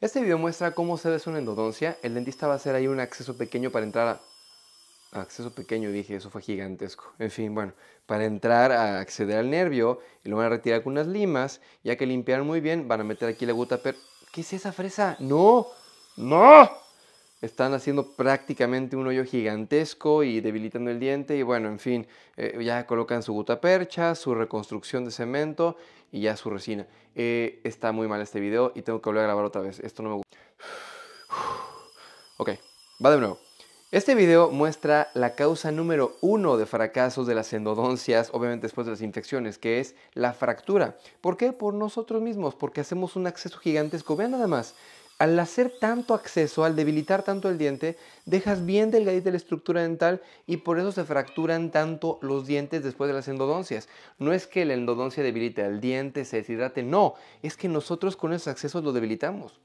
Este video muestra cómo se ve una endodoncia. El dentista va a hacer ahí un acceso pequeño para entrar a... Acceso pequeño, dije, eso fue gigantesco. En fin, bueno, para entrar a acceder al nervio y lo van a retirar con unas limas. Ya que limpiar muy bien, van a meter aquí la gota pero... ¿Qué es esa fresa? ¡No! ¡No! están haciendo prácticamente un hoyo gigantesco y debilitando el diente y bueno, en fin, eh, ya colocan su gutapercha, su reconstrucción de cemento y ya su resina. Eh, está muy mal este video y tengo que volver a grabar otra vez, esto no me gusta. Ok, va de nuevo. Este video muestra la causa número uno de fracasos de las endodoncias, obviamente después de las infecciones, que es la fractura. ¿Por qué? Por nosotros mismos, porque hacemos un acceso gigantesco. Vean nada más, al hacer tanto acceso, al debilitar tanto el diente, dejas bien delgadita la estructura dental y por eso se fracturan tanto los dientes después de las endodoncias. No es que la endodoncia debilite el diente, se deshidrate, no, es que nosotros con esos accesos lo debilitamos.